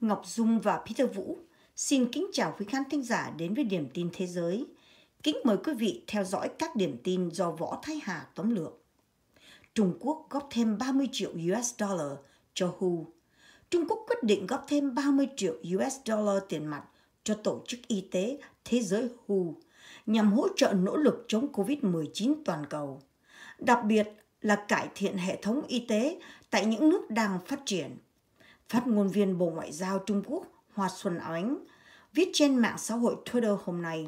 Ngọc Dung và Peter Vũ xin kính chào quý khán thính giả đến với Điểm tin Thế giới. Kính mời quý vị theo dõi các điểm tin do Võ Thái Hà tóm lược. Trung Quốc góp thêm 30 triệu US dollar cho WHO. Trung Quốc quyết định góp thêm 30 triệu US dollar tiền mặt cho Tổ chức Y tế Thế giới WHO nhằm hỗ trợ nỗ lực chống COVID-19 toàn cầu, đặc biệt là cải thiện hệ thống y tế tại những nước đang phát triển – Phát ngôn viên Bộ Ngoại giao Trung Quốc Hoa Xuân Ánh viết trên mạng xã hội Twitter hôm nay.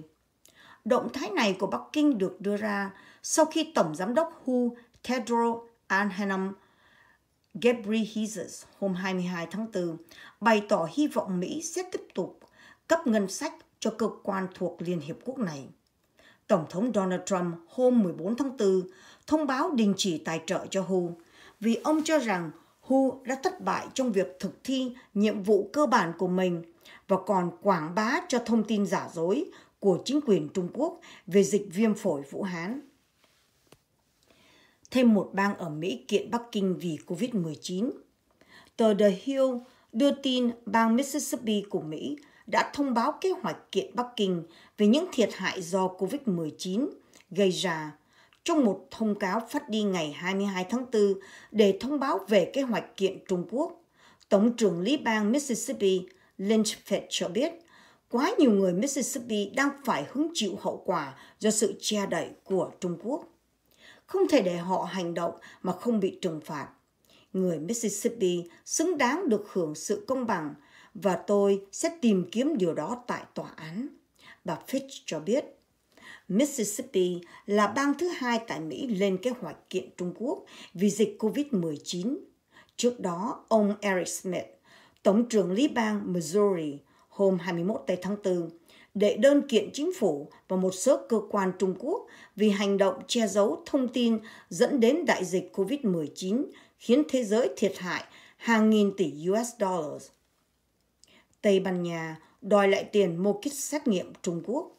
Động thái này của Bắc Kinh được đưa ra sau khi Tổng Giám đốc Hu Tedros Adhanom Ghebreyesus hôm 22 tháng 4 bày tỏ hy vọng Mỹ sẽ tiếp tục cấp ngân sách cho cơ quan thuộc Liên Hiệp Quốc này. Tổng thống Donald Trump hôm 14 tháng 4 thông báo đình chỉ tài trợ cho Hu vì ông cho rằng Hu đã thất bại trong việc thực thi nhiệm vụ cơ bản của mình và còn quảng bá cho thông tin giả dối của chính quyền Trung Quốc về dịch viêm phổi Vũ Hán. Thêm một bang ở Mỹ kiện Bắc Kinh vì COVID-19. Tờ The Hill đưa tin bang Mississippi của Mỹ đã thông báo kế hoạch kiện Bắc Kinh về những thiệt hại do COVID-19 gây ra trong một thông cáo phát đi ngày 22 tháng 4 để thông báo về kế hoạch kiện Trung Quốc. Tổng trưởng lý bang Mississippi Lynch Fett cho biết, quá nhiều người Mississippi đang phải hứng chịu hậu quả do sự che đậy của Trung Quốc. Không thể để họ hành động mà không bị trừng phạt. Người Mississippi xứng đáng được hưởng sự công bằng và tôi sẽ tìm kiếm điều đó tại tòa án. Bà Fitch cho biết. Mississippi là bang thứ hai tại Mỹ lên kế hoạch kiện Trung Quốc vì dịch COVID-19. Trước đó, ông Eric Smith, Tổng trưởng lý bang Missouri, hôm 21 tây tháng 4, đệ đơn kiện chính phủ và một số cơ quan Trung Quốc vì hành động che giấu thông tin dẫn đến đại dịch COVID-19 khiến thế giới thiệt hại hàng nghìn tỷ US dollars. Tây Ban Nha đòi lại tiền mua kit xét nghiệm Trung Quốc.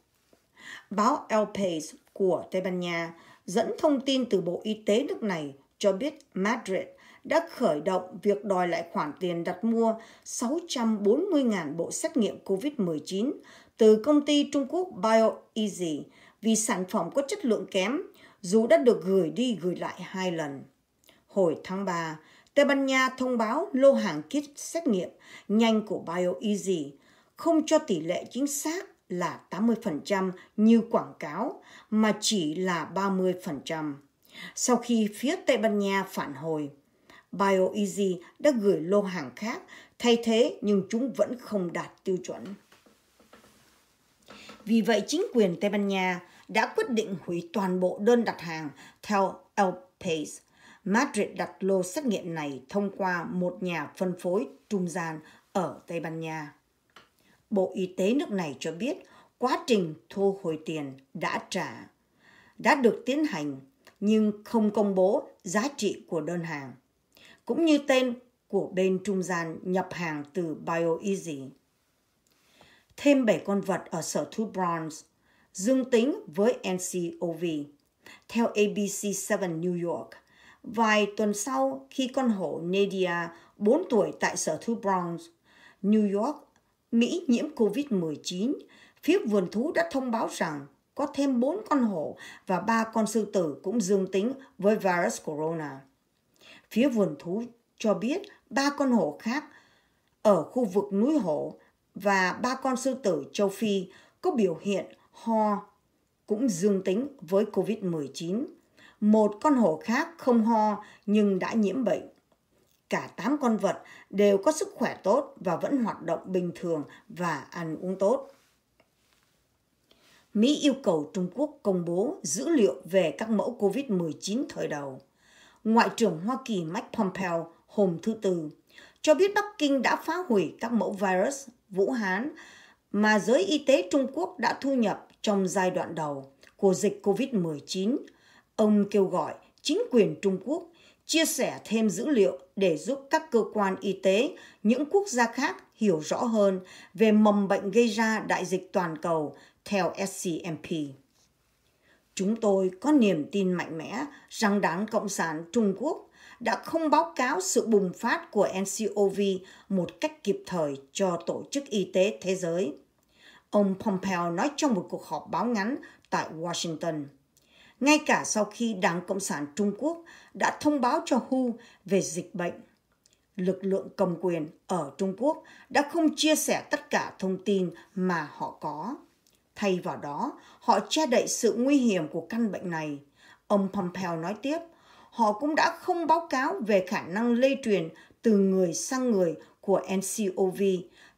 Báo El País của Tây Ban Nha dẫn thông tin từ Bộ Y tế nước này cho biết Madrid đã khởi động việc đòi lại khoản tiền đặt mua 640.000 bộ xét nghiệm COVID-19 từ công ty Trung Quốc BioEasy vì sản phẩm có chất lượng kém, dù đã được gửi đi gửi lại hai lần. Hồi tháng 3, Tây Ban Nha thông báo lô hàng kit xét nghiệm nhanh của BioEasy không cho tỷ lệ chính xác là 80% như quảng cáo mà chỉ là 30%. Sau khi phía Tây Ban Nha phản hồi, BioEasy đã gửi lô hàng khác thay thế nhưng chúng vẫn không đạt tiêu chuẩn. Vì vậy, chính quyền Tây Ban Nha đã quyết định hủy toàn bộ đơn đặt hàng theo El País. Madrid đặt lô xét nghiệm này thông qua một nhà phân phối trung gian ở Tây Ban Nha. Bộ Y tế nước này cho biết quá trình thu hồi tiền đã trả đã được tiến hành nhưng không công bố giá trị của đơn hàng cũng như tên của bên trung gian nhập hàng từ BioEasy. Thêm 7 con vật ở sở thú Bronx dương tính với NCOV. Theo ABC7 New York, vài tuần sau khi con hổ Nadia 4 tuổi tại sở thú Bronx, New York Mỹ nhiễm COVID-19, phía vườn thú đã thông báo rằng có thêm 4 con hổ và 3 con sư tử cũng dương tính với virus corona. Phía vườn thú cho biết ba con hổ khác ở khu vực núi hổ và ba con sư tử châu Phi có biểu hiện ho cũng dương tính với COVID-19. Một con hổ khác không ho nhưng đã nhiễm bệnh cả 8 con vật đều có sức khỏe tốt và vẫn hoạt động bình thường và ăn uống tốt. Mỹ yêu cầu Trung Quốc công bố dữ liệu về các mẫu COVID-19 thời đầu. Ngoại trưởng Hoa Kỳ Mike Pompeo hôm thứ Tư cho biết Bắc Kinh đã phá hủy các mẫu virus Vũ Hán mà giới y tế Trung Quốc đã thu nhập trong giai đoạn đầu của dịch COVID-19. Ông kêu gọi chính quyền Trung Quốc chia sẻ thêm dữ liệu để giúp các cơ quan y tế những quốc gia khác hiểu rõ hơn về mầm bệnh gây ra đại dịch toàn cầu theo SCMP. Chúng tôi có niềm tin mạnh mẽ rằng Đảng Cộng sản Trung Quốc đã không báo cáo sự bùng phát của ncov một cách kịp thời cho Tổ chức Y tế Thế giới. Ông Pompeo nói trong một cuộc họp báo ngắn tại Washington ngay cả sau khi Đảng Cộng sản Trung Quốc đã thông báo cho Hu về dịch bệnh. Lực lượng cầm quyền ở Trung Quốc đã không chia sẻ tất cả thông tin mà họ có. Thay vào đó, họ che đậy sự nguy hiểm của căn bệnh này. Ông Pompeo nói tiếp, họ cũng đã không báo cáo về khả năng lây truyền từ người sang người của ncov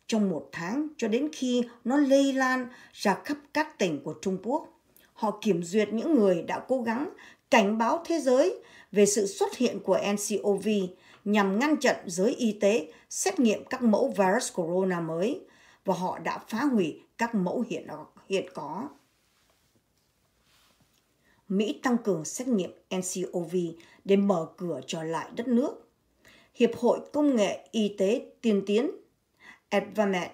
trong một tháng cho đến khi nó lây lan ra khắp các tỉnh của trung quốc họ kiểm duyệt những người đã cố gắng cảnh báo thế giới về sự xuất hiện của ncov nhằm ngăn chặn giới y tế xét nghiệm các mẫu virus corona mới và họ đã phá hủy các mẫu hiện hiện có. Mỹ tăng cường xét nghiệm ncov để mở cửa trở lại đất nước. Hiệp hội Công nghệ Y tế Tiên tiến Advamed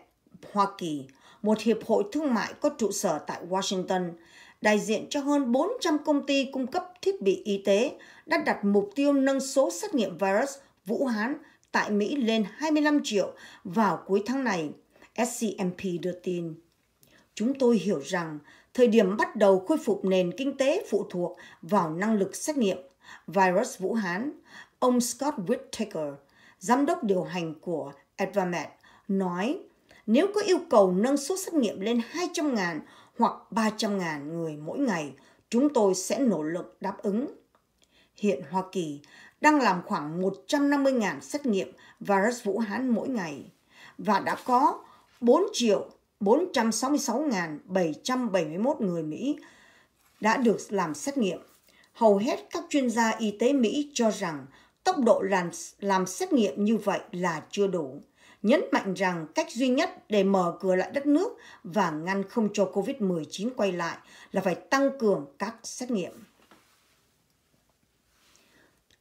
Hoa Kỳ, một hiệp hội thương mại có trụ sở tại Washington, đại diện cho hơn 400 công ty cung cấp thiết bị y tế, đã đặt mục tiêu nâng số xét nghiệm virus Vũ Hán tại Mỹ lên 25 triệu vào cuối tháng này, SCMP đưa tin. Chúng tôi hiểu rằng thời điểm bắt đầu khôi phục nền kinh tế phụ thuộc vào năng lực xét nghiệm virus Vũ Hán, ông Scott Whittaker, giám đốc điều hành của Advamed, nói nếu có yêu cầu nâng số xét nghiệm lên 200 ngàn hoặc 300.000 người mỗi ngày, chúng tôi sẽ nỗ lực đáp ứng. Hiện Hoa Kỳ đang làm khoảng 150.000 xét nghiệm virus Vũ Hán mỗi ngày và đã có 4 triệu 466.771 người Mỹ đã được làm xét nghiệm. Hầu hết các chuyên gia y tế Mỹ cho rằng tốc độ làm, làm xét nghiệm như vậy là chưa đủ nhấn mạnh rằng cách duy nhất để mở cửa lại đất nước và ngăn không cho COVID-19 quay lại là phải tăng cường các xét nghiệm.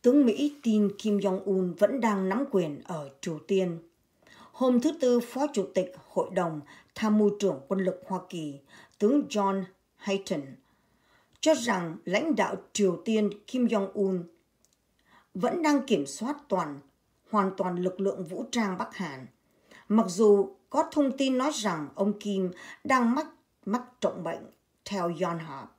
Tướng Mỹ tin Kim Jong-un vẫn đang nắm quyền ở Triều Tiên. Hôm thứ Tư, Phó Chủ tịch Hội đồng Tham mưu trưởng quân lực Hoa Kỳ, tướng John Hayton, cho rằng lãnh đạo Triều Tiên Kim Jong-un vẫn đang kiểm soát toàn hoàn toàn lực lượng vũ trang Bắc Hàn. Mặc dù có thông tin nói rằng ông Kim đang mắc mắc trọng bệnh theo Yonhap.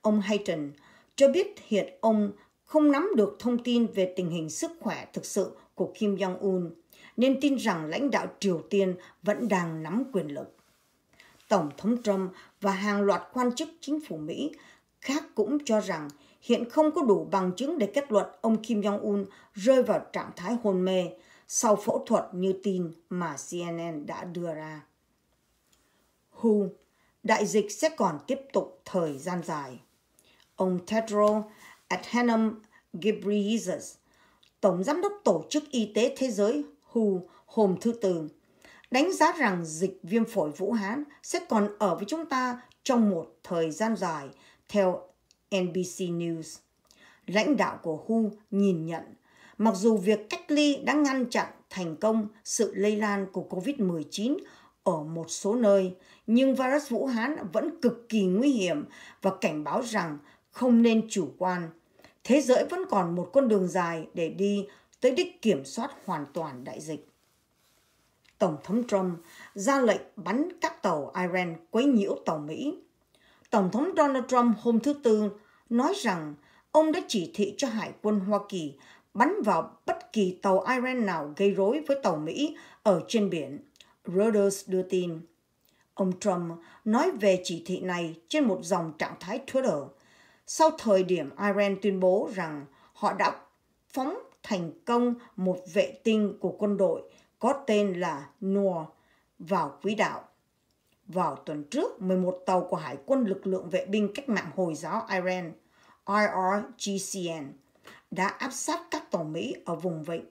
Ông Hayton cho biết hiện ông không nắm được thông tin về tình hình sức khỏe thực sự của Kim Jong-un, nên tin rằng lãnh đạo Triều Tiên vẫn đang nắm quyền lực. Tổng thống Trump và hàng loạt quan chức chính phủ Mỹ khác cũng cho rằng hiện không có đủ bằng chứng để kết luận ông Kim Jong-un rơi vào trạng thái hôn mê sau phẫu thuật như tin mà CNN đã đưa ra. Hu, đại dịch sẽ còn tiếp tục thời gian dài. Ông Tedro Adhanom Ghebreyesus, Tổng Giám đốc Tổ chức Y tế Thế giới Hu, hôm thứ Tư, đánh giá rằng dịch viêm phổi Vũ Hán sẽ còn ở với chúng ta trong một thời gian dài, theo NBC News. Lãnh đạo của WHO nhìn nhận, mặc dù việc cách ly đã ngăn chặn thành công sự lây lan của COVID-19 ở một số nơi, nhưng virus Vũ Hán vẫn cực kỳ nguy hiểm và cảnh báo rằng không nên chủ quan. Thế giới vẫn còn một con đường dài để đi tới đích kiểm soát hoàn toàn đại dịch. Tổng thống Trump ra lệnh bắn các tàu Iran quấy nhiễu tàu Mỹ Tổng thống Donald Trump hôm thứ Tư nói rằng ông đã chỉ thị cho Hải quân Hoa Kỳ bắn vào bất kỳ tàu Iran nào gây rối với tàu Mỹ ở trên biển, Reuters đưa tin. Ông Trump nói về chỉ thị này trên một dòng trạng thái Twitter sau thời điểm Iran tuyên bố rằng họ đã phóng thành công một vệ tinh của quân đội có tên là NOR vào quỹ đạo vào tuần trước, 11 tàu của Hải quân lực lượng vệ binh cách mạng Hồi giáo Iran, IRGCN, đã áp sát các tàu Mỹ ở vùng vịnh.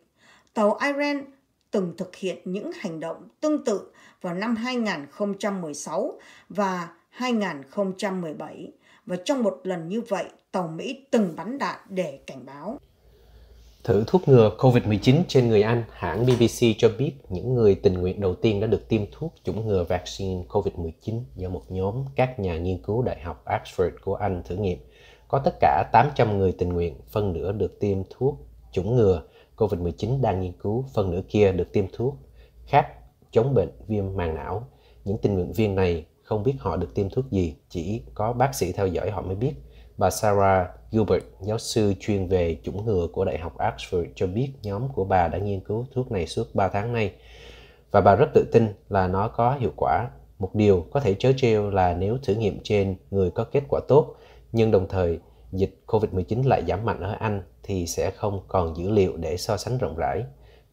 Tàu Iran từng thực hiện những hành động tương tự vào năm 2016 và 2017 và trong một lần như vậy, tàu Mỹ từng bắn đạn để cảnh báo. Thử thuốc ngừa COVID-19 trên người Anh, hãng BBC cho biết những người tình nguyện đầu tiên đã được tiêm thuốc chủng ngừa vaccine COVID-19 do một nhóm các nhà nghiên cứu Đại học Oxford của Anh thử nghiệm. Có tất cả 800 người tình nguyện, phân nửa được tiêm thuốc chủng ngừa COVID-19 đang nghiên cứu, phân nửa kia được tiêm thuốc khác chống bệnh viêm màng não. Những tình nguyện viên này không biết họ được tiêm thuốc gì, chỉ có bác sĩ theo dõi họ mới biết. Bà Sarah Gilbert, giáo sư chuyên về chủng ngừa của Đại học Oxford cho biết nhóm của bà đã nghiên cứu thuốc này suốt 3 tháng nay và bà rất tự tin là nó có hiệu quả. Một điều có thể trớ trêu là nếu thử nghiệm trên người có kết quả tốt nhưng đồng thời dịch COVID-19 lại giảm mạnh ở Anh thì sẽ không còn dữ liệu để so sánh rộng rãi.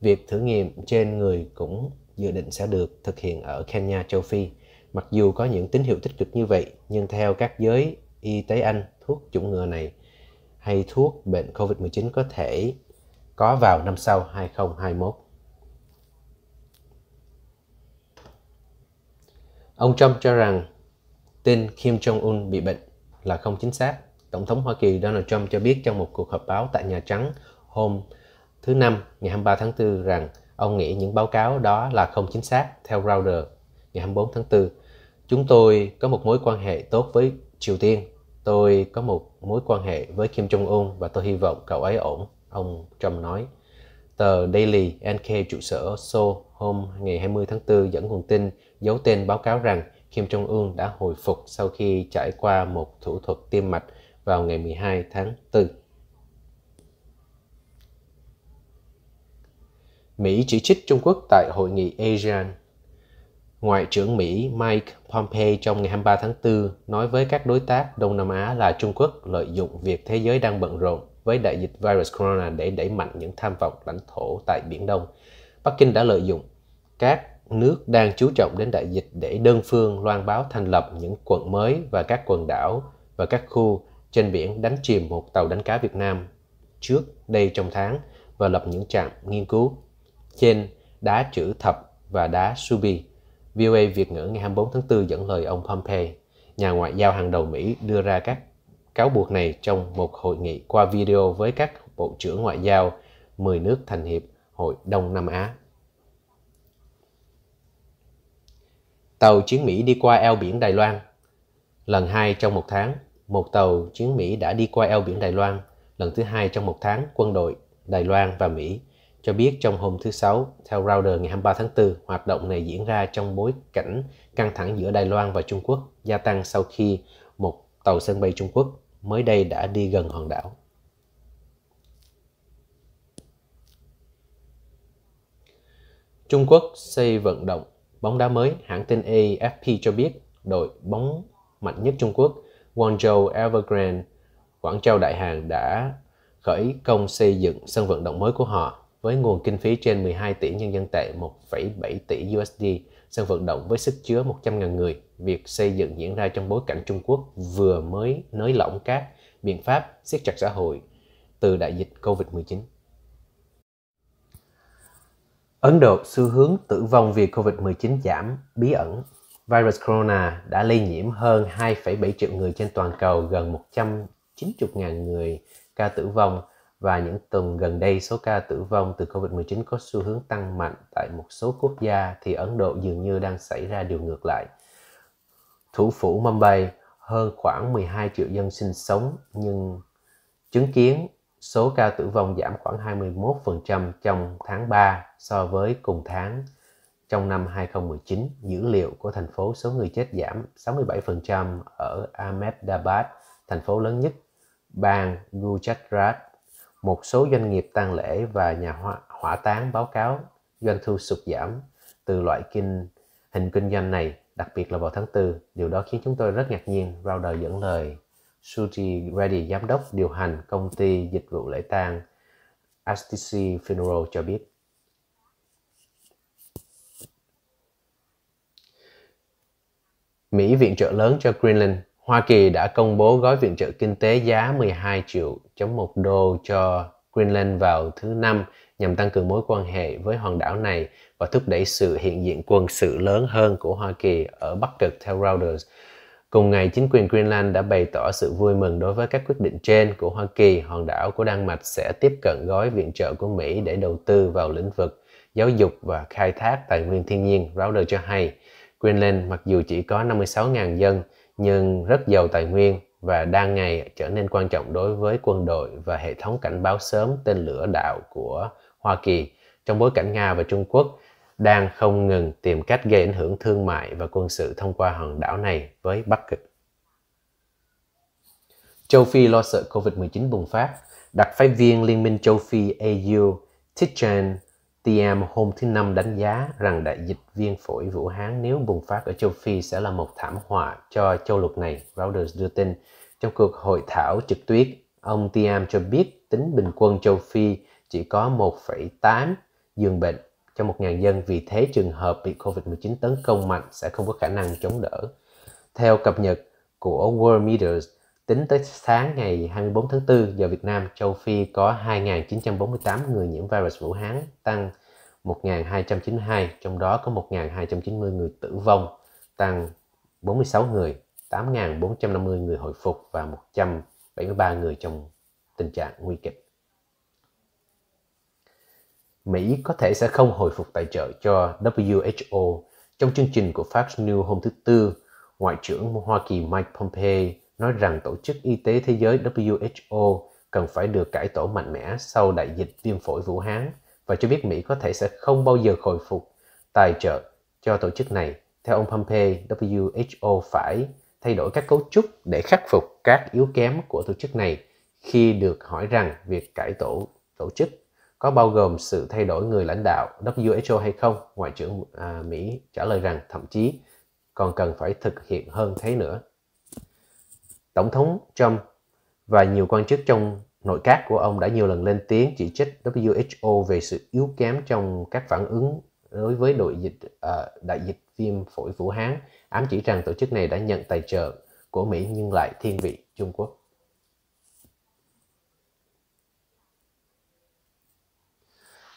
Việc thử nghiệm trên người cũng dự định sẽ được thực hiện ở Kenya, châu Phi. Mặc dù có những tín hiệu tích cực như vậy, nhưng theo các giới y tế Anh thuốc chủng ngừa này hay thuốc bệnh COVID-19 có thể có vào năm sau 2021. Ông Trump cho rằng tin Kim Jong-un bị bệnh là không chính xác. Tổng thống Hoa Kỳ Donald Trump cho biết trong một cuộc họp báo tại Nhà Trắng hôm thứ Năm ngày 23 tháng 4 rằng ông nghĩ những báo cáo đó là không chính xác theo Reuters ngày 24 tháng 4. Chúng tôi có một mối quan hệ tốt với Triều Tiên Tôi có một mối quan hệ với Kim Jong-un và tôi hy vọng cậu ấy ổn, ông Trump nói. Tờ Daily NK trụ sở Seoul hôm ngày 20 tháng 4 dẫn nguồn tin giấu tên báo cáo rằng Kim Jong-un đã hồi phục sau khi trải qua một thủ thuật tim mạch vào ngày 12 tháng 4. Mỹ chỉ trích Trung Quốc tại hội nghị ASEAN Ngoại trưởng Mỹ Mike Pompeo trong ngày 23 tháng 4 nói với các đối tác Đông Nam Á là Trung Quốc lợi dụng việc thế giới đang bận rộn với đại dịch virus corona để đẩy mạnh những tham vọng lãnh thổ tại Biển Đông. Bắc Kinh đã lợi dụng các nước đang chú trọng đến đại dịch để đơn phương loan báo thành lập những quận mới và các quần đảo và các khu trên biển đánh chìm một tàu đánh cá Việt Nam trước đây trong tháng và lập những trạm nghiên cứu trên đá chữ thập và đá Subi VOA Việt ngữ ngày 24 tháng 4 dẫn lời ông Pompeo, nhà ngoại giao hàng đầu Mỹ đưa ra các cáo buộc này trong một hội nghị qua video với các bộ trưởng ngoại giao 10 nước thành hiệp Hội Đông Nam Á. Tàu chiến Mỹ đi qua eo biển Đài Loan Lần hai trong một tháng, một tàu chiến Mỹ đã đi qua eo biển Đài Loan. Lần thứ hai trong một tháng, quân đội Đài Loan và Mỹ cho biết trong hôm thứ Sáu, theo Reuters ngày 23 tháng 4, hoạt động này diễn ra trong bối cảnh căng thẳng giữa Đài Loan và Trung Quốc gia tăng sau khi một tàu sân bay Trung Quốc mới đây đã đi gần hòn đảo. Trung Quốc xây vận động bóng đá mới, hãng tin AFP cho biết đội bóng mạnh nhất Trung Quốc Guangzhou Evergrande, Quảng Châu Đại Hàn đã khởi công xây dựng sân vận động mới của họ với nguồn kinh phí trên 12 tỷ nhân dân tệ 1,7 tỷ USD, sân vận động với sức chứa 100.000 người, việc xây dựng diễn ra trong bối cảnh Trung Quốc vừa mới nới lỏng các biện pháp siết chặt xã hội từ đại dịch COVID-19. Ấn Độ xu hướng tử vong vì COVID-19 giảm bí ẩn. Virus corona đã lây nhiễm hơn 2,7 triệu người trên toàn cầu, gần 190.000 người ca tử vong và những tuần gần đây số ca tử vong từ COVID-19 có xu hướng tăng mạnh tại một số quốc gia thì Ấn Độ dường như đang xảy ra điều ngược lại. Thủ phủ Mumbai hơn khoảng 12 triệu dân sinh sống nhưng chứng kiến số ca tử vong giảm khoảng 21% trong tháng 3 so với cùng tháng trong năm 2019. Dữ liệu của thành phố số người chết giảm 67% ở Ahmedabad, thành phố lớn nhất bang Gujarat một số doanh nghiệp tang lễ và nhà hỏa, hỏa táng báo cáo doanh thu sụt giảm từ loại kinh hình kinh doanh này, đặc biệt là vào tháng 4. Điều đó khiến chúng tôi rất ngạc nhiên. Rauder dẫn lời Suji Reddy, giám đốc điều hành công ty dịch vụ lễ tang STC Funeral cho biết. Mỹ viện trợ lớn cho Greenland Hoa Kỳ đã công bố gói viện trợ kinh tế giá 12 triệu chấm một đô cho Greenland vào thứ Năm nhằm tăng cường mối quan hệ với hòn đảo này và thúc đẩy sự hiện diện quân sự lớn hơn của Hoa Kỳ ở Bắc Cực theo Reuters. Cùng ngày, chính quyền Greenland đã bày tỏ sự vui mừng đối với các quyết định trên của Hoa Kỳ. Hòn đảo của Đan Mạch sẽ tiếp cận gói viện trợ của Mỹ để đầu tư vào lĩnh vực giáo dục và khai thác tài nguyên thiên nhiên, Reuters cho hay. Greenland, mặc dù chỉ có 56.000 dân, nhưng rất giàu tài nguyên và đang ngày trở nên quan trọng đối với quân đội và hệ thống cảnh báo sớm tên lửa đạo của Hoa Kỳ trong bối cảnh Nga và Trung Quốc đang không ngừng tìm cách gây ảnh hưởng thương mại và quân sự thông qua hòn đảo này với Bắc Cực. Châu Phi lo sợ COVID-19 bùng phát, đặc phái viên Liên minh Châu Phi AU Tidjane TM hôm thứ Năm đánh giá rằng đại dịch viêm phổi Vũ Hán nếu bùng phát ở châu Phi sẽ là một thảm họa cho châu lục này, Reuters đưa tin. Trong cuộc hội thảo trực tuyến, ông TM cho biết tính bình quân châu Phi chỉ có 1,8 giường bệnh cho 1.000 dân, vì thế trường hợp bị COVID-19 tấn công mạnh sẽ không có khả năng chống đỡ. Theo cập nhật của World Meters, Tính tới sáng ngày 24 tháng 4 giờ Việt Nam, châu Phi có 2.948 người nhiễm virus Vũ Hán, tăng 1.292, trong đó có 1.290 người tử vong, tăng 46 người, 8.450 người hồi phục và 173 người trong tình trạng nguy kịch. Mỹ có thể sẽ không hồi phục tài trợ cho WHO. Trong chương trình của Fox News hôm thứ Tư, Ngoại trưởng Hoa Kỳ Mike Pompeo nói rằng Tổ chức Y tế Thế giới WHO cần phải được cải tổ mạnh mẽ sau đại dịch viêm phổi Vũ Hán và cho biết Mỹ có thể sẽ không bao giờ hồi phục tài trợ cho tổ chức này. Theo ông Pompeo, WHO phải thay đổi các cấu trúc để khắc phục các yếu kém của tổ chức này khi được hỏi rằng việc cải tổ tổ chức có bao gồm sự thay đổi người lãnh đạo WHO hay không, Ngoại trưởng à, Mỹ trả lời rằng thậm chí còn cần phải thực hiện hơn thế nữa. Tổng thống Trump và nhiều quan chức trong nội các của ông đã nhiều lần lên tiếng chỉ trích WHO về sự yếu kém trong các phản ứng đối với đội dịch uh, đại dịch viêm phổi Vũ Hán, ám chỉ rằng tổ chức này đã nhận tài trợ của Mỹ nhưng lại thiên vị Trung Quốc.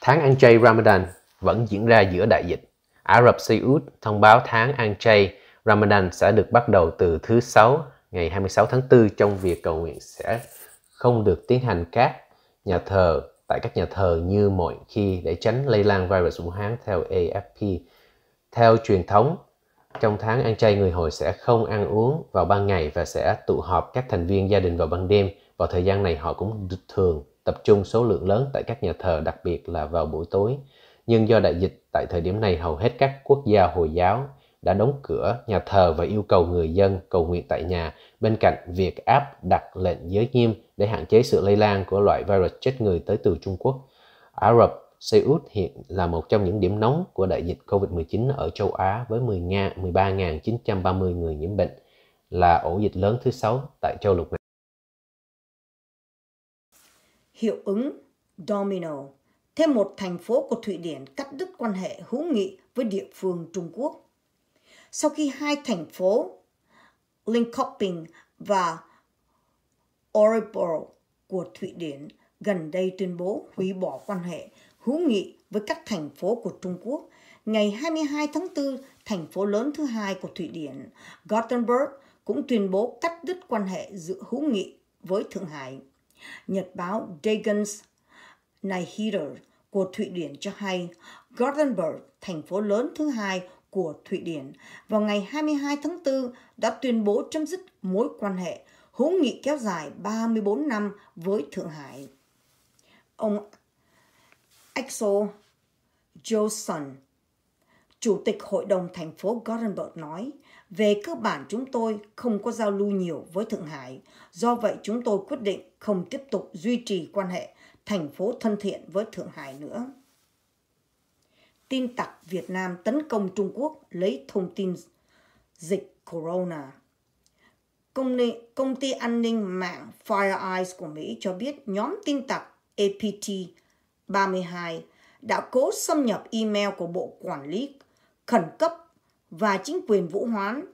Tháng ăn chay Ramadan vẫn diễn ra giữa đại dịch. Ả Rập Xê Út thông báo tháng ăn chay Ramadan sẽ được bắt đầu từ thứ Sáu ngày 26 tháng 4 trong việc cầu nguyện sẽ không được tiến hành các nhà thờ tại các nhà thờ như mọi khi để tránh lây lan virus Vũ Hán theo AFP. Theo truyền thống, trong tháng ăn chay người hồi sẽ không ăn uống vào ban ngày và sẽ tụ họp các thành viên gia đình vào ban đêm. Vào thời gian này họ cũng thường tập trung số lượng lớn tại các nhà thờ, đặc biệt là vào buổi tối. Nhưng do đại dịch, tại thời điểm này hầu hết các quốc gia Hồi giáo đã đóng cửa nhà thờ và yêu cầu người dân cầu nguyện tại nhà bên cạnh việc áp đặt lệnh giới nghiêm để hạn chế sự lây lan của loại virus chết người tới từ Trung Quốc. Ả Rập Xê Út hiện là một trong những điểm nóng của đại dịch COVID-19 ở châu Á với 10 Nga 13.930 người nhiễm bệnh, là ổ dịch lớn thứ sáu tại châu lục này. Hiệu ứng domino Thêm một thành phố của Thụy Điển cắt đứt quan hệ hữu nghị với địa phương Trung Quốc sau khi hai thành phố Linköping và Orebro của Thụy Điển gần đây tuyên bố hủy bỏ quan hệ hữu nghị với các thành phố của Trung Quốc. Ngày 22 tháng 4, thành phố lớn thứ hai của Thụy Điển, Gothenburg, cũng tuyên bố cắt đứt quan hệ giữa hữu nghị với Thượng Hải. Nhật báo Dagens Nyheter của Thụy Điển cho hay, Gothenburg, thành phố lớn thứ hai của Thụy Điển vào ngày 22 tháng 4 đã tuyên bố chấm dứt mối quan hệ hữu nghị kéo dài 34 năm với Thượng Hải. Ông Axel Johnson, Chủ tịch Hội đồng thành phố Gothenburg nói, về cơ bản chúng tôi không có giao lưu nhiều với Thượng Hải, do vậy chúng tôi quyết định không tiếp tục duy trì quan hệ thành phố thân thiện với Thượng Hải nữa tin tặc Việt Nam tấn công Trung Quốc lấy thông tin dịch corona. Công, nghệ, công ty an ninh mạng FireEye của Mỹ cho biết nhóm tin tặc APT-32 đã cố xâm nhập email của Bộ Quản lý Khẩn cấp và chính quyền Vũ Hán,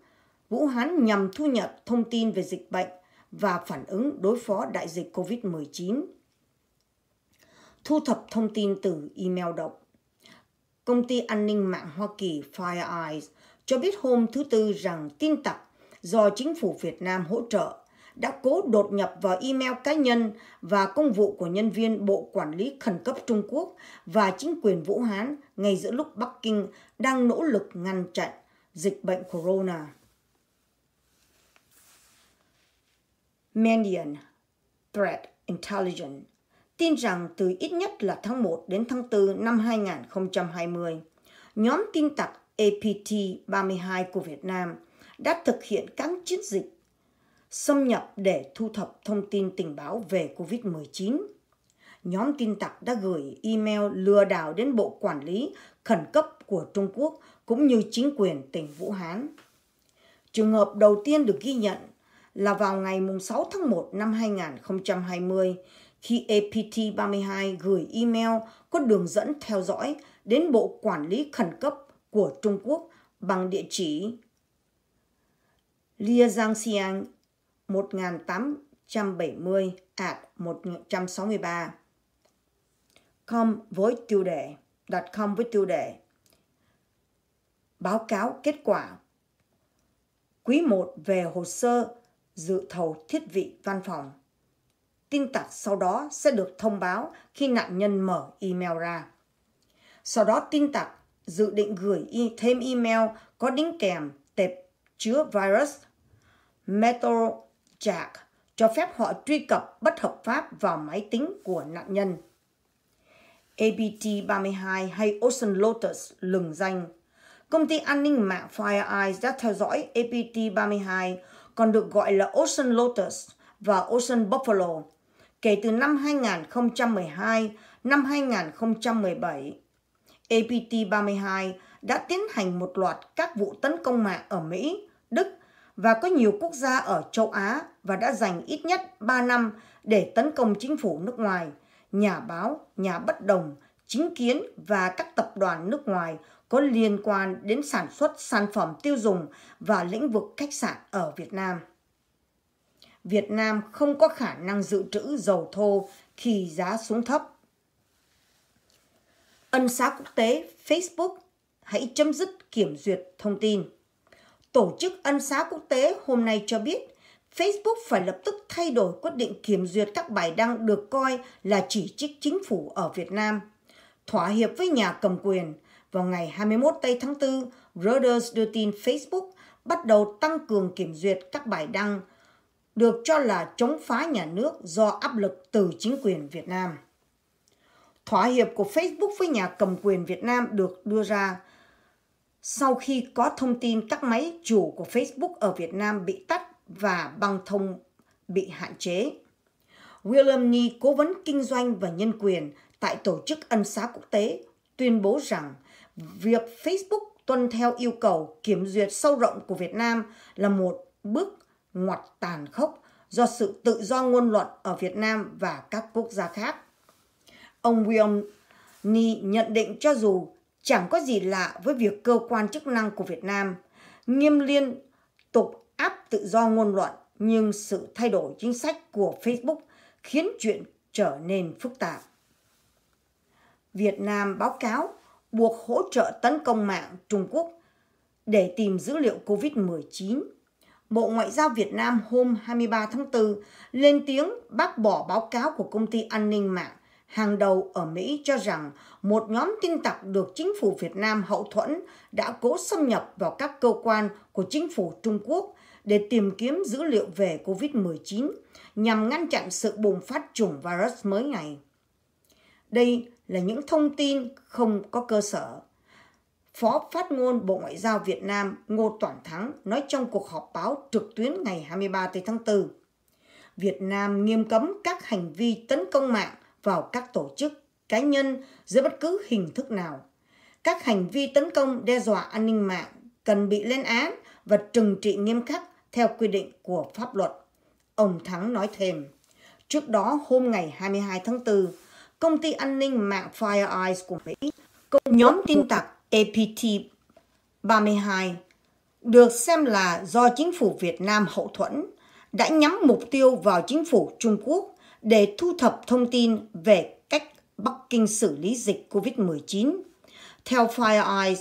Vũ Hán nhằm thu nhập thông tin về dịch bệnh và phản ứng đối phó đại dịch COVID-19. Thu thập thông tin từ email động công ty an ninh mạng Hoa Kỳ FireEye cho biết hôm thứ Tư rằng tin tặc do chính phủ Việt Nam hỗ trợ đã cố đột nhập vào email cá nhân và công vụ của nhân viên Bộ Quản lý Khẩn cấp Trung Quốc và chính quyền Vũ Hán ngay giữa lúc Bắc Kinh đang nỗ lực ngăn chặn dịch bệnh corona. Mandian Threat Intelligence tin rằng từ ít nhất là tháng 1 đến tháng 4 năm 2020, nhóm tin tặc APT-32 của Việt Nam đã thực hiện các chiến dịch xâm nhập để thu thập thông tin tình báo về COVID-19. Nhóm tin tặc đã gửi email lừa đảo đến Bộ Quản lý Khẩn cấp của Trung Quốc cũng như chính quyền tỉnh Vũ Hán. Trường hợp đầu tiên được ghi nhận là vào ngày 6 tháng 1 năm 2020 khi APT32 gửi email có đường dẫn theo dõi đến Bộ Quản lý Khẩn cấp của Trung Quốc bằng địa chỉ liajiangxiang 1870 at 163 com với tiêu đề đặt com với tiêu đề báo cáo kết quả quý 1 về hồ sơ dự thầu thiết bị văn phòng tin tặc sau đó sẽ được thông báo khi nạn nhân mở email ra. Sau đó tin tặc dự định gửi thêm email có đính kèm tệp chứa virus MetalJack cho phép họ truy cập bất hợp pháp vào máy tính của nạn nhân. ABT32 hay Ocean Lotus lừng danh. Công ty an ninh mạng FireEye đã theo dõi APT32, còn được gọi là Ocean Lotus và Ocean Buffalo kể từ năm 2012, năm 2017. APT-32 đã tiến hành một loạt các vụ tấn công mạng ở Mỹ, Đức và có nhiều quốc gia ở châu Á và đã dành ít nhất 3 năm để tấn công chính phủ nước ngoài, nhà báo, nhà bất đồng, chính kiến và các tập đoàn nước ngoài có liên quan đến sản xuất sản phẩm tiêu dùng và lĩnh vực khách sạn ở Việt Nam. Việt Nam không có khả năng dự trữ dầu thô khi giá xuống thấp. Ân xá quốc tế Facebook hãy chấm dứt kiểm duyệt thông tin. Tổ chức Ân xá quốc tế hôm nay cho biết Facebook phải lập tức thay đổi quyết định kiểm duyệt các bài đăng được coi là chỉ trích chính phủ ở Việt Nam. Thỏa hiệp với nhà cầm quyền, vào ngày 21 tây tháng 4, Reuters đưa tin Facebook bắt đầu tăng cường kiểm duyệt các bài đăng được cho là chống phá nhà nước do áp lực từ chính quyền Việt Nam. Thỏa hiệp của Facebook với nhà cầm quyền Việt Nam được đưa ra sau khi có thông tin các máy chủ của Facebook ở Việt Nam bị tắt và băng thông bị hạn chế. William Nee, cố vấn kinh doanh và nhân quyền tại Tổ chức Ân xá Quốc tế, tuyên bố rằng việc Facebook tuân theo yêu cầu kiểm duyệt sâu rộng của Việt Nam là một bước ngoặt tàn khốc do sự tự do ngôn luận ở Việt Nam và các quốc gia khác. Ông William Ni nhận định cho dù chẳng có gì lạ với việc cơ quan chức năng của Việt Nam nghiêm liên tục áp tự do ngôn luận nhưng sự thay đổi chính sách của Facebook khiến chuyện trở nên phức tạp. Việt Nam báo cáo buộc hỗ trợ tấn công mạng Trung Quốc để tìm dữ liệu COVID-19 Bộ Ngoại giao Việt Nam hôm 23 tháng 4 lên tiếng bác bỏ báo cáo của công ty an ninh mạng hàng đầu ở Mỹ cho rằng một nhóm tin tặc được chính phủ Việt Nam hậu thuẫn đã cố xâm nhập vào các cơ quan của chính phủ Trung Quốc để tìm kiếm dữ liệu về COVID-19 nhằm ngăn chặn sự bùng phát chủng virus mới này. Đây là những thông tin không có cơ sở. Phó phát ngôn Bộ Ngoại giao Việt Nam Ngô Toàn Thắng nói trong cuộc họp báo trực tuyến ngày 23 tháng 4. Việt Nam nghiêm cấm các hành vi tấn công mạng vào các tổ chức, cá nhân dưới bất cứ hình thức nào. Các hành vi tấn công đe dọa an ninh mạng cần bị lên án và trừng trị nghiêm khắc theo quy định của pháp luật. Ông Thắng nói thêm, trước đó hôm ngày 22 tháng 4, công ty an ninh mạng FireEyes của Mỹ, công nhóm tin tặc APT 32 được xem là do chính phủ Việt Nam hậu thuẫn đã nhắm mục tiêu vào chính phủ Trung Quốc để thu thập thông tin về cách Bắc Kinh xử lý dịch COVID-19. Theo FireEyes,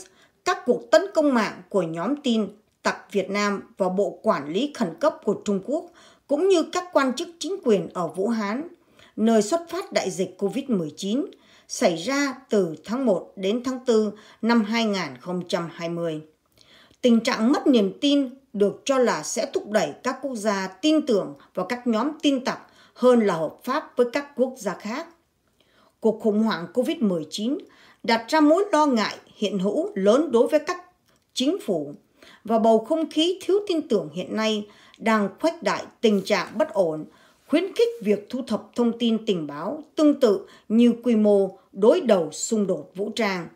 các cuộc tấn công mạng của nhóm tin tặc Việt Nam và Bộ Quản lý Khẩn cấp của Trung Quốc cũng như các quan chức chính quyền ở Vũ Hán, nơi xuất phát đại dịch COVID-19, xảy ra từ tháng 1 đến tháng 4 năm 2020. Tình trạng mất niềm tin được cho là sẽ thúc đẩy các quốc gia tin tưởng vào các nhóm tin tặc hơn là hợp pháp với các quốc gia khác. Cuộc khủng hoảng COVID-19 đặt ra mối lo ngại hiện hữu lớn đối với các chính phủ và bầu không khí thiếu tin tưởng hiện nay đang khuếch đại tình trạng bất ổn khuyến khích việc thu thập thông tin tình báo tương tự như quy mô đối đầu xung đột vũ trang.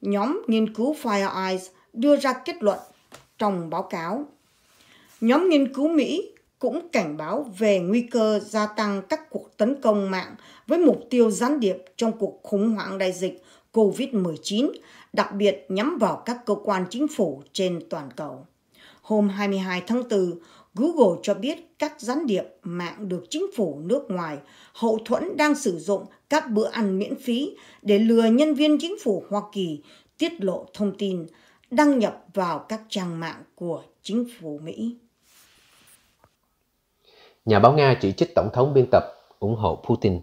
Nhóm nghiên cứu Fire Eyes đưa ra kết luận trong báo cáo. Nhóm nghiên cứu Mỹ cũng cảnh báo về nguy cơ gia tăng các cuộc tấn công mạng với mục tiêu gián điệp trong cuộc khủng hoảng đại dịch COVID-19, đặc biệt nhắm vào các cơ quan chính phủ trên toàn cầu. Hôm 22 tháng 4, Google cho biết các gián điệp mạng được chính phủ nước ngoài hậu thuẫn đang sử dụng các bữa ăn miễn phí để lừa nhân viên chính phủ Hoa Kỳ tiết lộ thông tin đăng nhập vào các trang mạng của chính phủ Mỹ. Nhà báo Nga chỉ trích tổng thống biên tập ủng hộ Putin.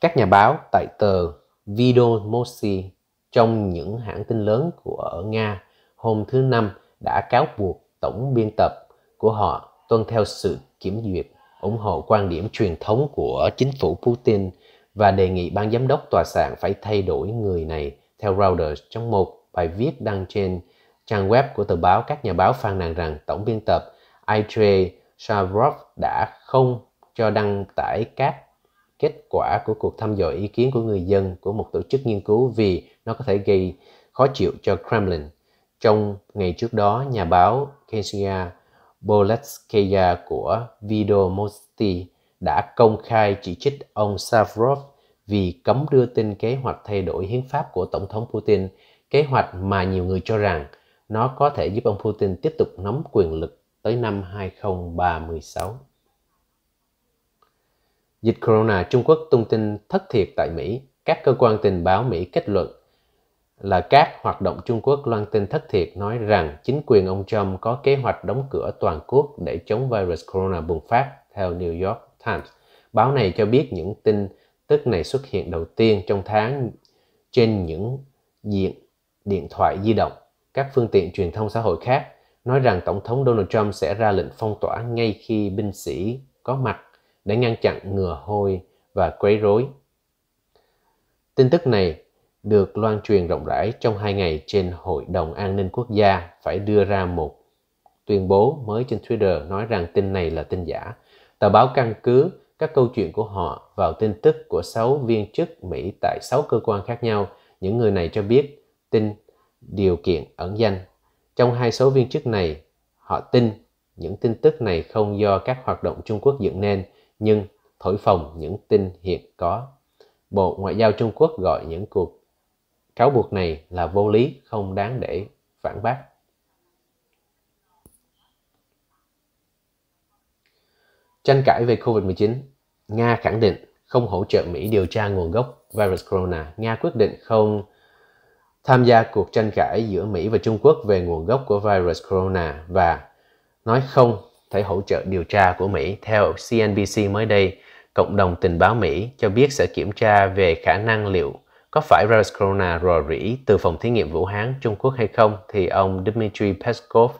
Các nhà báo tại tờ Vidomosi trong những hãng tin lớn của ở Nga hôm thứ Năm đã cáo buộc tổng biên tập của họ tuân theo sự kiểm duyệt, ủng hộ quan điểm truyền thống của chính phủ Putin và đề nghị ban giám đốc tòa soạn phải thay đổi người này theo Reuters trong một bài viết đăng trên trang web của tờ báo các nhà báo phàn nàn rằng tổng biên tập Andrei Shavrov đã không cho đăng tải các kết quả của cuộc thăm dò ý kiến của người dân của một tổ chức nghiên cứu vì nó có thể gây khó chịu cho Kremlin. Trong ngày trước đó, nhà báo Kensia Boletskaya của Vidomosti đã công khai chỉ trích ông Savrov vì cấm đưa tin kế hoạch thay đổi hiến pháp của Tổng thống Putin, kế hoạch mà nhiều người cho rằng nó có thể giúp ông Putin tiếp tục nắm quyền lực tới năm 2036. Dịch corona, Trung Quốc tung tin thất thiệt tại Mỹ. Các cơ quan tình báo Mỹ kết luận là các hoạt động Trung Quốc loan tin thất thiệt nói rằng chính quyền ông Trump có kế hoạch đóng cửa toàn quốc để chống virus corona bùng phát, theo New York Times. Báo này cho biết những tin tức này xuất hiện đầu tiên trong tháng trên những diện điện thoại di động, các phương tiện truyền thông xã hội khác, nói rằng Tổng thống Donald Trump sẽ ra lệnh phong tỏa ngay khi binh sĩ có mặt để ngăn chặn ngừa hôi và quấy rối. Tin tức này được loan truyền rộng rãi trong hai ngày trên Hội đồng An ninh Quốc gia phải đưa ra một tuyên bố mới trên Twitter nói rằng tin này là tin giả. Tờ báo căn cứ các câu chuyện của họ vào tin tức của 6 viên chức Mỹ tại 6 cơ quan khác nhau. Những người này cho biết tin điều kiện ẩn danh. Trong hai số viên chức này, họ tin những tin tức này không do các hoạt động Trung Quốc dựng nên, nhưng thổi phồng những tin hiện có. Bộ Ngoại giao Trung Quốc gọi những cuộc cáo buộc này là vô lý không đáng để phản bác tranh cãi về COVID-19 Nga khẳng định không hỗ trợ Mỹ điều tra nguồn gốc virus corona Nga quyết định không tham gia cuộc tranh cãi giữa Mỹ và Trung Quốc về nguồn gốc của virus corona và nói không thể hỗ trợ điều tra của Mỹ. Theo CNBC mới đây, cộng đồng tình báo Mỹ cho biết sẽ kiểm tra về khả năng liệu có phải virus corona rò rỉ từ phòng thí nghiệm Vũ Hán, Trung Quốc hay không thì ông Dmitry Peskov,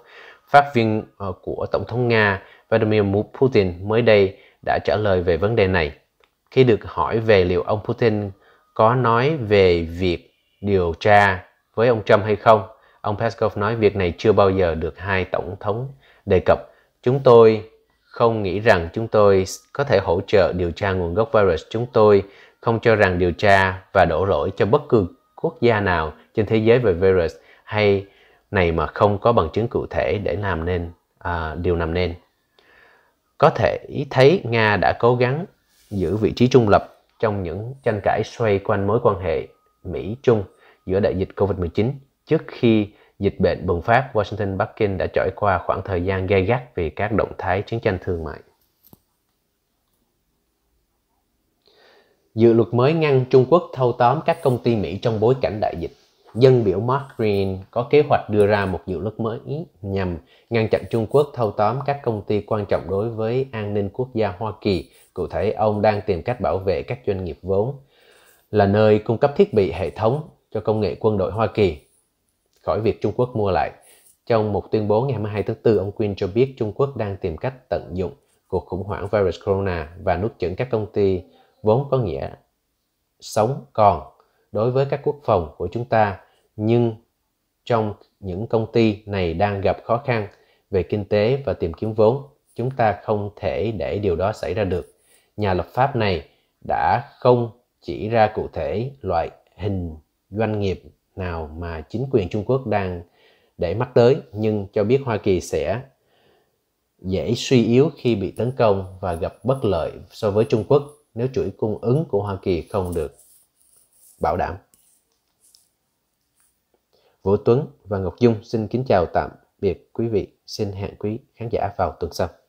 phát viên ờ, của Tổng thống Nga Vladimir Putin mới đây đã trả lời về vấn đề này. Khi được hỏi về liệu ông Putin có nói về việc điều tra với ông Trump hay không, ông Peskov nói việc này chưa bao giờ được hai tổng thống đề cập. Chúng tôi không nghĩ rằng chúng tôi có thể hỗ trợ điều tra nguồn gốc virus. Chúng tôi không cho rằng điều tra và đổ lỗi cho bất cứ quốc gia nào trên thế giới về virus hay này mà không có bằng chứng cụ thể để làm nên à, điều làm nên. Có thể thấy Nga đã cố gắng giữ vị trí trung lập trong những tranh cãi xoay quanh mối quan hệ Mỹ-Trung giữa đại dịch COVID-19 trước khi dịch bệnh bùng phát, Washington Bắc Kinh đã trải qua khoảng thời gian gay gắt vì các động thái chiến tranh thương mại. Dự luật mới ngăn Trung Quốc thâu tóm các công ty Mỹ trong bối cảnh đại dịch. Dân biểu Mark Green có kế hoạch đưa ra một dự luật mới nhằm ngăn chặn Trung Quốc thâu tóm các công ty quan trọng đối với an ninh quốc gia Hoa Kỳ. Cụ thể, ông đang tìm cách bảo vệ các doanh nghiệp vốn là nơi cung cấp thiết bị hệ thống cho công nghệ quân đội Hoa Kỳ khỏi việc Trung Quốc mua lại. Trong một tuyên bố ngày 22 tháng 4, ông Green cho biết Trung Quốc đang tìm cách tận dụng cuộc khủng hoảng virus corona và nút chửng các công ty vốn có nghĩa sống còn đối với các quốc phòng của chúng ta nhưng trong những công ty này đang gặp khó khăn về kinh tế và tìm kiếm vốn chúng ta không thể để điều đó xảy ra được nhà lập pháp này đã không chỉ ra cụ thể loại hình doanh nghiệp nào mà chính quyền Trung Quốc đang để mắt tới nhưng cho biết Hoa Kỳ sẽ dễ suy yếu khi bị tấn công và gặp bất lợi so với Trung Quốc nếu chuỗi cung ứng của Hoa Kỳ không được bảo đảm. Vũ Tuấn và Ngọc Dung xin kính chào tạm biệt quý vị. Xin hẹn quý khán giả vào tuần sau.